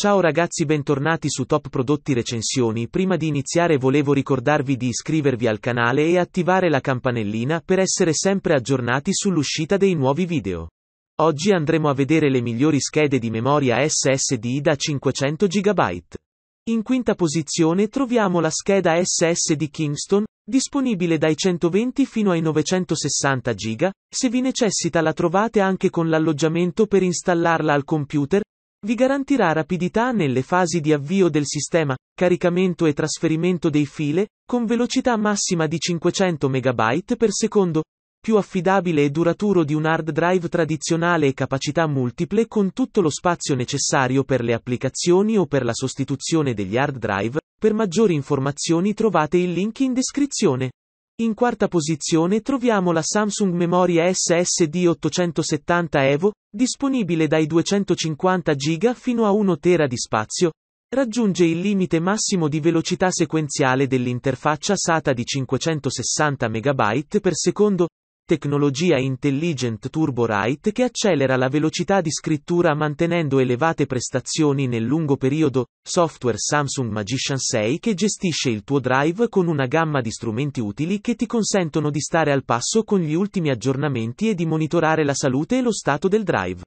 Ciao ragazzi bentornati su Top Prodotti Recensioni, prima di iniziare volevo ricordarvi di iscrivervi al canale e attivare la campanellina per essere sempre aggiornati sull'uscita dei nuovi video. Oggi andremo a vedere le migliori schede di memoria SSD da 500 GB. In quinta posizione troviamo la scheda SSD Kingston, disponibile dai 120 fino ai 960 GB, se vi necessita la trovate anche con l'alloggiamento per installarla al computer, vi garantirà rapidità nelle fasi di avvio del sistema, caricamento e trasferimento dei file, con velocità massima di 500 MB per secondo, più affidabile e duraturo di un hard drive tradizionale e capacità multiple con tutto lo spazio necessario per le applicazioni o per la sostituzione degli hard drive, per maggiori informazioni trovate il link in descrizione. In quarta posizione troviamo la Samsung Memoria SSD 870 EVO, disponibile dai 250 GB fino a 1 Tera di spazio. Raggiunge il limite massimo di velocità sequenziale dell'interfaccia SATA di 560 MB per secondo, tecnologia Intelligent TurboWrite che accelera la velocità di scrittura mantenendo elevate prestazioni nel lungo periodo, software Samsung Magician 6 che gestisce il tuo drive con una gamma di strumenti utili che ti consentono di stare al passo con gli ultimi aggiornamenti e di monitorare la salute e lo stato del drive.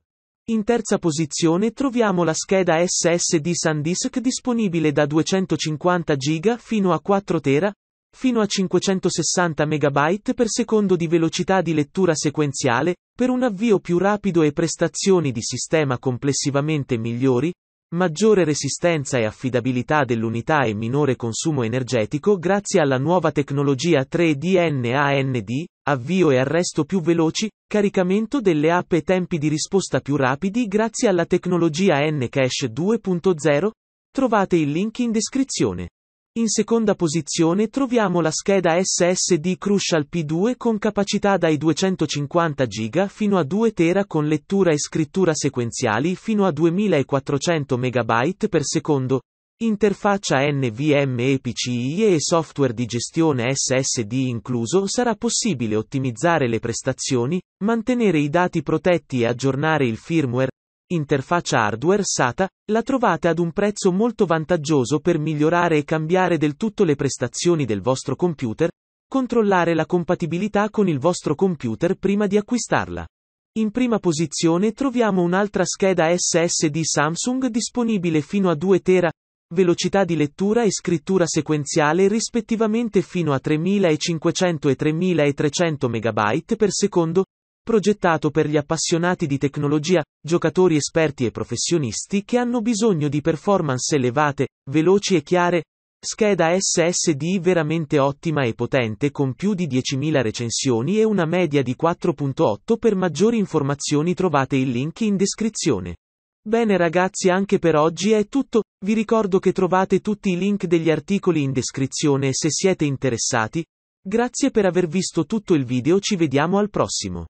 In terza posizione troviamo la scheda SSD SanDisk disponibile da 250 GB fino a 4 TB, fino a 560 MB per secondo di velocità di lettura sequenziale, per un avvio più rapido e prestazioni di sistema complessivamente migliori, maggiore resistenza e affidabilità dell'unità e minore consumo energetico grazie alla nuova tecnologia 3DNAND, avvio e arresto più veloci, caricamento delle app e tempi di risposta più rapidi grazie alla tecnologia Ncache 2.0, trovate il link in descrizione. In seconda posizione troviamo la scheda SSD Crucial P2 con capacità dai 250 GB fino a 2 TB con lettura e scrittura sequenziali fino a 2400 MB per secondo, interfaccia NVMe PCIe e software di gestione SSD incluso sarà possibile ottimizzare le prestazioni, mantenere i dati protetti e aggiornare il firmware, interfaccia hardware SATA, la trovate ad un prezzo molto vantaggioso per migliorare e cambiare del tutto le prestazioni del vostro computer, controllare la compatibilità con il vostro computer prima di acquistarla. In prima posizione troviamo un'altra scheda SSD Samsung disponibile fino a 2 tera, velocità di lettura e scrittura sequenziale rispettivamente fino a 3500 e 3300 MB per secondo, progettato per gli appassionati di tecnologia, giocatori esperti e professionisti che hanno bisogno di performance elevate, veloci e chiare, scheda SSD veramente ottima e potente con più di 10.000 recensioni e una media di 4.8 per maggiori informazioni trovate il link in descrizione. Bene ragazzi anche per oggi è tutto, vi ricordo che trovate tutti i link degli articoli in descrizione se siete interessati, grazie per aver visto tutto il video ci vediamo al prossimo.